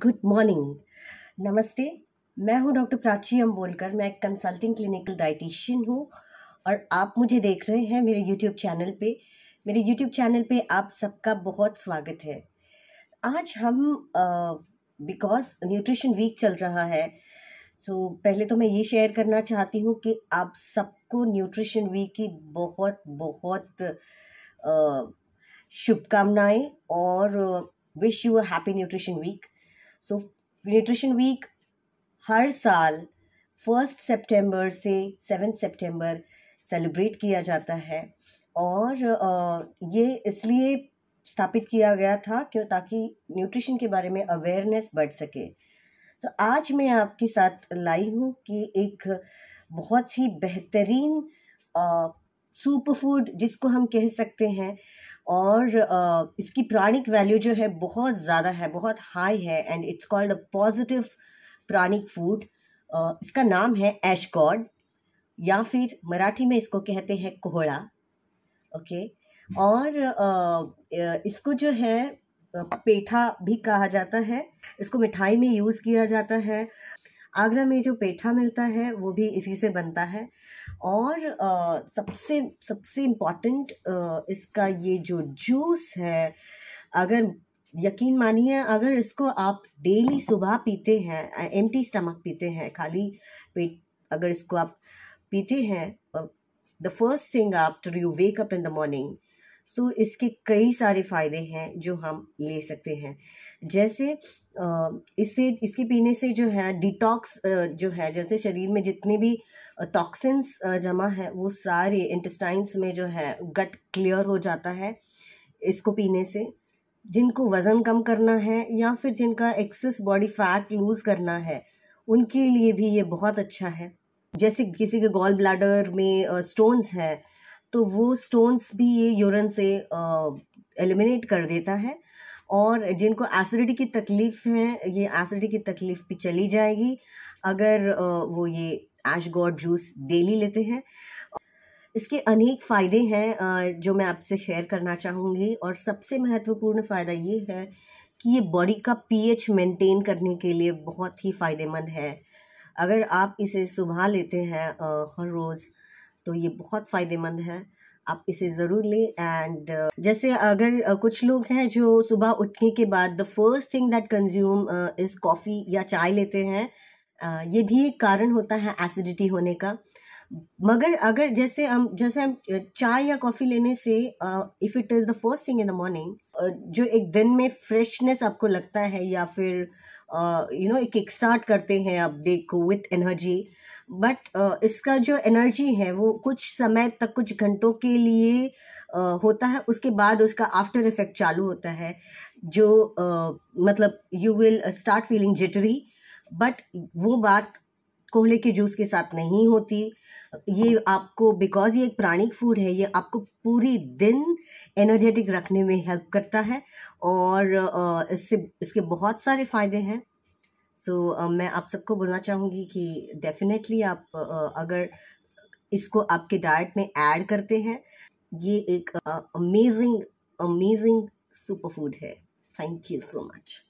good morning नमस्ते मैं हूं डॉक्टर प्राची अम्बोलकर मैं एक कंसल्टिंग क्लिनिकल डाइटिशियन हूं और आप मुझे देख रहे हैं मेरे यूट्यूब चैनल पे मेरे यूट्यूब चैनल पे आप सबका बहुत स्वागत है आज हम बिकॉज न्यूट्रिशन वीक चल रहा है तो पहले तो मैं ये शेयर करना चाहती हूँ कि आप सबको न्यूट्रिशन वीक की बहुत बहुत शुभकामनाएँ शुभकामनाएं और wish you a happy nutrition week so nutrition week हर साल फर्स्ट सितंबर से सेवन सितंबर सेलिब्रेट किया जाता है और ये इसलिए स्थापित किया गया था क्यों ताकि न्यूट्रिशन के बारे में अवेयरनेस बढ़ सके तो आज मैं आपके साथ लाई हूँ कि एक बहुत ही बेहतरीन सुपर फूड जिसको हम कह सकते हैं और इसकी प्राणिक वैल्यू जो है बहुत ज़्यादा है बहुत हाई है and it's called a positive pranic food इसका नाम है एशकॉड या फिर मराठी में इसको कहते हैं कोहड़ा ओके और इसको जो है पेठा भी कहा जाता है इसको मिठाई में यूज़ किया जाता है आगरा में जो पेठा मिलता है वो भी इसी से बनता है और आ, सबसे सबसे इम्पॉर्टेंट इसका ये जो जूस है अगर यकीन मानिए अगर इसको आप डेली सुबह पीते हैं एम टी स्टमक पीते हैं खाली पेट अगर इसको आप पीते हैं the first thing after you wake up in the morning तो इसके कई सारे फ़ायदे हैं जो हम ले सकते हैं जैसे इससे इसके पीने से जो है डिटॉक्स जो है जैसे शरीर में जितने भी टॉक्सिन्स जमा है वो सारे इंटेस्टाइंस में जो है गट क्लियर हो जाता है इसको पीने से जिनको वज़न कम करना है या फिर जिनका एक्सेस बॉडी फैट लूज़ करना है उनके लिए भी ये बहुत अच्छा है जैसे किसी के गॉल ब्लाडर में स्टोन्स हैं तो वो स्टोन्स भी ये यूरन से एलिमिनेट कर देता है और जिनको एसिडिटी की तकलीफ है ये एसिडिटी की तकलीफ भी चली जाएगी अगर वो ये एश गॉड जूस डेली लेते हैं इसके अनेक फ़ायदे हैं जो मैं आपसे शेयर करना चाहूँगी और सबसे महत्वपूर्ण फ़ायदा ये है कि ये बॉडी का पीएच मेंटेन करने के लिए बहुत ही फ़ायदेमंद है अगर आप इसे सुबह लेते हैं हर रोज़ तो ये बहुत फ़ायदेमंद है आप इसे ज़रूर लें एंड uh, जैसे अगर uh, कुछ लोग हैं जो सुबह उठने के बाद the first thing that consume is coffee या चाय लेते हैं uh, ये भी एक कारण होता है एसिडिटी होने का मगर अगर जैसे हम जैसे हम चाय या कॉफ़ी लेने से if it is the first thing in the morning जो एक दिन में फ्रेशनेस आपको लगता है या फिर uh, you know kick start करते हैं आप डे को विथ एनर्जी बट इसका जो एनर्जी है वो कुछ समय तक कुछ घंटों के लिए uh, होता है उसके बाद उसका आफ्टर इफेक्ट चालू होता है जो uh, मतलब you will start feeling jittery but वो बात कोहले के जूस के साथ नहीं होती ये आपको बिकॉज ये एक प्राणिक फूड है ये आपको पूरी दिन एनर्जेटिक रखने में हेल्प करता है और इससे इसके बहुत सारे फ़ायदे हैं सो so, मैं आप सबको बोलना चाहूँगी कि डेफिनेटली आप अगर इसको आपके डाइट में ऐड करते हैं ये एक अमेजिंग अमेजिंग सुपर फूड है थैंक यू सो मच